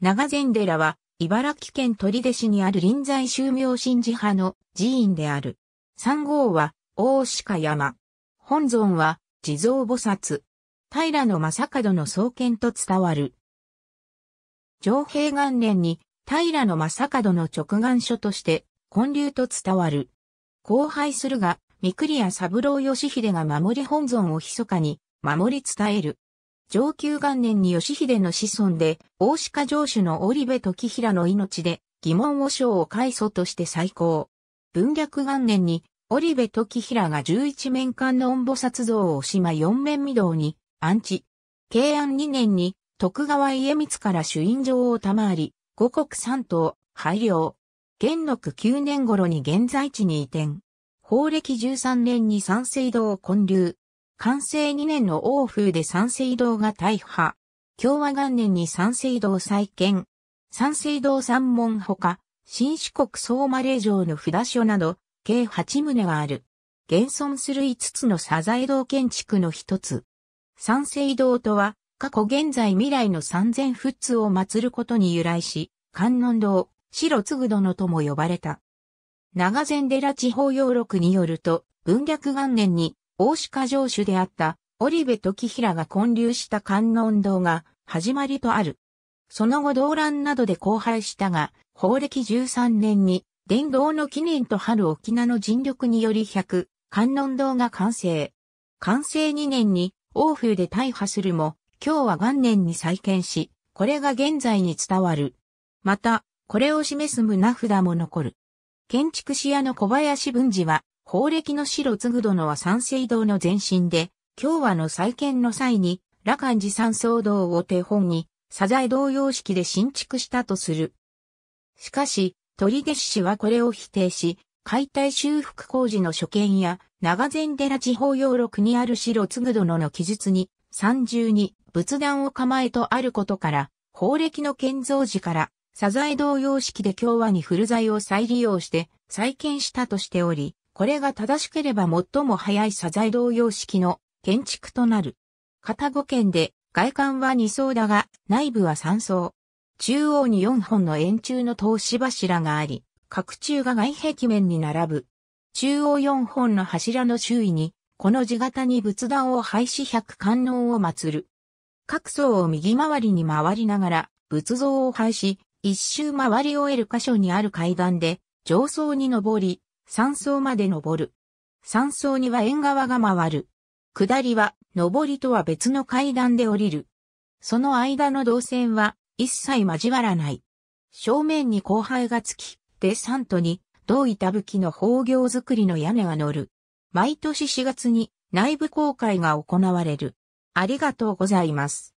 長禅寺は、茨城県取手市にある臨済宗明神寺派の寺院である。三号は、大鹿山。本尊は、地蔵菩薩。平野正門の創建と伝わる。上平元年に、平野正門の直願書として、建立と伝わる。荒廃するが、三栗屋三郎義秀が守り本尊を密かに、守り伝える。上級元年に義秀の子孫で、大鹿城主の織部時平の命で、疑問和尚を開祖として再興。文略元年に、織部時平が十一面の恩母殺像を島四面御堂に安置。慶安二年に徳川家光から主印状を賜り、五国三島、廃領。元禄九年頃に現在地に移転。法暦十三年に三省堂建立。完成2年の欧風で山水道が大破。共和元年に山水道再建。山水道三門ほか、新四国総マレー城の札所など、計8棟がある。現存する5つのサザエ道建築の一つ。山水道とは、過去現在未来の三千仏通を祀ることに由来し、観音堂、白継殿とも呼ばれた。長禅寺地方要録によると、文略元年に大鹿城主であった織部時平が建立した観音堂が始まりとある。その後動乱などで荒廃したが、法暦13年に伝道の記念と春沖縄の尽力により100、観音堂が完成。完成2年に欧風で大破するも、今日は元年に再建し、これが現在に伝わる。また、これを示す胸札も残る。建築士屋の小林文治は、法暦の白継ぐ殿は三聖堂の前身で、京和の再建の際に、羅漢寺三僧堂を手本に、サザエ同様式で新築したとする。しかし、鳥弟氏はこれを否定し、解体修復工事の所見や、長禅寺地方用録にある白継ぐ殿の記述に、三重に仏壇を構えとあることから、法暦の建造時から、サザエ同様式で京和に古材を再利用して再建したとしており、これが正しければ最も早いサザエ同様式の建築となる。片五軒で外観は2層だが内部は3層。中央に4本の円柱の通し柱があり、角柱が外壁面に並ぶ。中央4本の柱の周囲に、この字型に仏壇を廃止百観音を祀る。各層を右回りに回りながら、仏像を廃止、一周回り終える箇所にある階段で、上層に登り、山荘まで登る。山荘には縁側が回る。下りは、上りとは別の階段で降りる。その間の動線は、一切交わらない。正面に後輩がつき、デサントに、銅板吹きの宝行作りの屋根が乗る。毎年4月に内部公開が行われる。ありがとうございます。